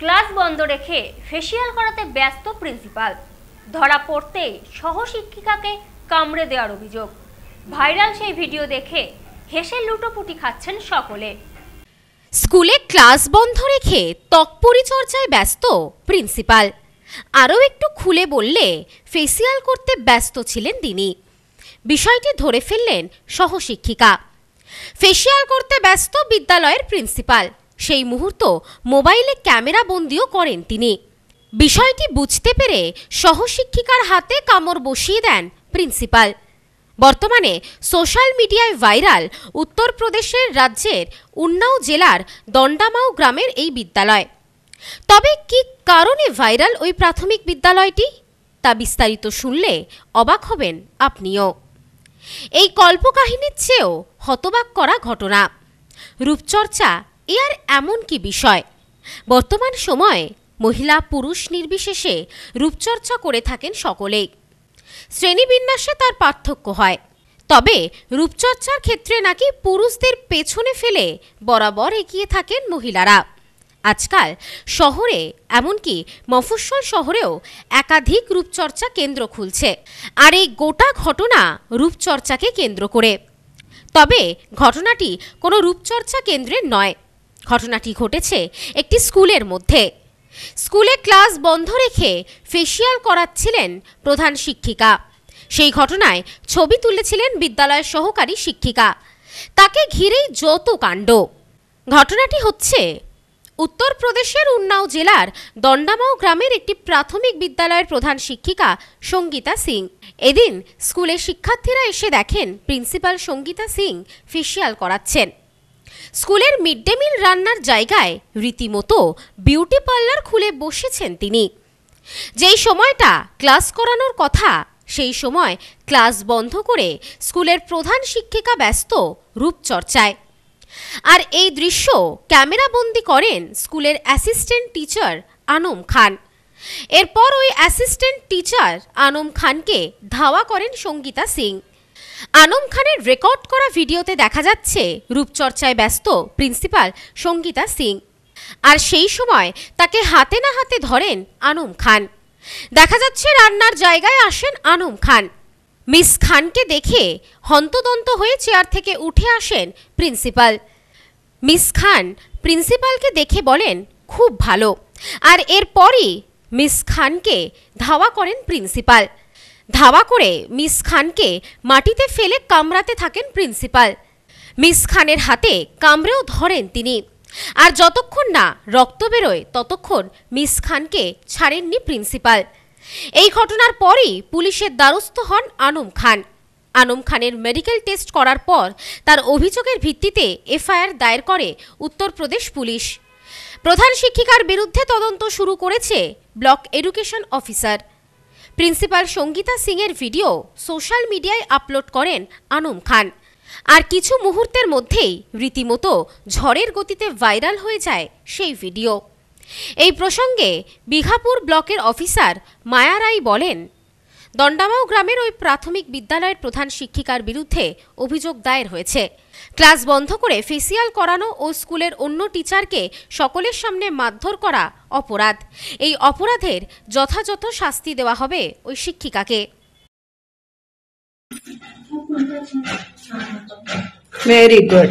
class বন্ধ রেখে facial করাতে ব্যস্ত প্রিন্সিপাল ধরা সহ সহশিক্ষিকাকে কামড়ে দেওয়ার অভিযোগ ভাইরাল সেই ভিডিও দেখে হেসে লুটোপুটি খাচ্ছেন সকলে স্কুলে ক্লাস বন্ধ রেখে ত্বক পরিচর্যায় ব্যস্ত প্রিন্সিপাল আরও একটু খুলে বললে ফেসিয়াল করতে ব্যস্ত ছিলেন তিনি বিষয়টি ধরে ফেললেন সহশিক্ষিকা ফেসিয়াল করতে ব্যস্ত বিদ্যালয়ের প্রিন্সিপাল সেই মুহূর্ত মোবাইলে ক্যামেরা বন্দিও করেন তিনি বিষয়টি বুঝতে পেরে সহশিক্ষিকার হাতে কামড় বসিয়ে দেন প্রিন্সিপাল বর্তমানে সোশ্যাল মিডিয়ায় ভাইরাল উত্তরপ্রদেশের রাজ্যের উন্নাও জেলার দণ্ডামাও গ্রামের এই বিদ্যালয় তবে কি কারণে ভাইরাল ওই প্রাথমিক বিদ্যালয়টি তা বিস্তারিত শুনলে অবাক হবেন আপনিও এই কল্পকাহিনীর চেয়েও হতবাক করা ঘটনা রূপচর্চা এ আর এমন কি বিষয় বর্তমান সময়ে মহিলা পুরুষ নির্বিশেষে রূপচর্চা করে থাকেন সকলেই শ্রেণীবিন্যাসে তার পার্থক্য হয় তবে রূপচর্চার ক্ষেত্রে নাকি পুরুষদের পেছনে ফেলে বরাবর এগিয়ে থাকেন মহিলারা আজকাল শহরে এমনকি মফস্বল শহরেও একাধিক রূপচর্চা কেন্দ্র খুলছে আর এই গোটা ঘটনা রূপচর্চাকে কেন্দ্র করে তবে ঘটনাটি কোনো রূপচর্চা কেন্দ্রের নয় ঘটনাটি ঘটেছে একটি স্কুলের মধ্যে স্কুলে ক্লাস বন্ধ রেখে ফেসিয়াল করাচ্ছিলেন প্রধান শিক্ষিকা সেই ঘটনায় ছবি তুলেছিলেন বিদ্যালয়ের সহকারী শিক্ষিকা তাকে ঘিরেই যত কাণ্ড ঘটনাটি হচ্ছে উত্তরপ্রদেশের উন্নাও জেলার দণ্ডামাও গ্রামের একটি প্রাথমিক বিদ্যালয়ের প্রধান শিক্ষিকা সঙ্গীতা সিং এদিন স্কুলে শিক্ষার্থীরা এসে দেখেন প্রিন্সিপাল সঙ্গীতা সিং ফেসিয়াল করাচ্ছেন স্কুলের মিড ডে মিল রান্নার জায়গায় রীতিমতো বিউটি পার্লার খুলে বসেছেন তিনি যেই সময়টা ক্লাস করানোর কথা সেই সময় ক্লাস বন্ধ করে স্কুলের প্রধান শিক্ষিকা ব্যস্ত রূপচর্চায় আর এই দৃশ্য ক্যামেরাবন্দি করেন স্কুলের অ্যাসিস্ট্যান্ট টিচার আনম খান এরপর ওই অ্যাসিস্ট্যান্ট টিচার আনম খানকে ধাওয়া করেন সঙ্গীতা সিং আনম খানের রেকর্ড করা ভিডিওতে দেখা যাচ্ছে রূপচর্চায় ব্যস্ত প্রিন্সিপাল সঙ্গীতা সিং আর সেই সময় তাকে হাতে না হাতে ধরেন আনম খান দেখা যাচ্ছে রান্নার জায়গায় আসেন আনম খান মিস খানকে দেখে হন্তদন্ত হয়ে চেয়ার থেকে উঠে আসেন প্রিন্সিপাল মিস খান প্রিন্সিপালকে দেখে বলেন খুব ভালো আর এরপরই মিস খানকে ধাওয়া করেন প্রিন্সিপাল ধাওয়া করে মিস খানকে মাটিতে ফেলে কামড়াতে থাকেন প্রিন্সিপাল মিস খানের হাতে কামড়েও ধরেন তিনি আর যতক্ষণ না রক্ত বেরোয় ততক্ষণ মিস খানকে ছাড়েননি প্রিন্সিপাল এই ঘটনার পরই পুলিশের দ্বারস্থ হন আনম খান আনম খানের মেডিকেল টেস্ট করার পর তার অভিযোগের ভিত্তিতে এফআইআর দায়ের করে উত্তরপ্রদেশ পুলিশ প্রধান শিক্ষিকার বিরুদ্ধে তদন্ত শুরু করেছে block education officer principal Sangeeta সিংয়ের ভিডিও সোশ্যাল মিডিয়ায় আপলোড করেন আনম খান আর কিছু মুহূর্তের মধ্যেই রীতিমতো ঝড়ের গতিতে ভাইরাল হয়ে যায় সেই ভিডিও এই প্রসঙ্গে বিঘাপুর ব্লকের অফিসার মায়া রায় বলেন দণ্ডামাও গ্রামের ওই প্রাথমিক বিদ্যালয়ের প্রধান শিক্ষিকার বিরুদ্ধে অভিযোগ দায়ের হয়েছে ক্লাস বন্ধ করে ফেসিয়াল করানো ও স্কুলের অন্য টিচারকে সকলের সামনে মারধর করা অপরাধ এই অপরাধের যথাযথ শাস্তি দেওয়া হবে ওই শিক্ষিকাকে ভেরি গুড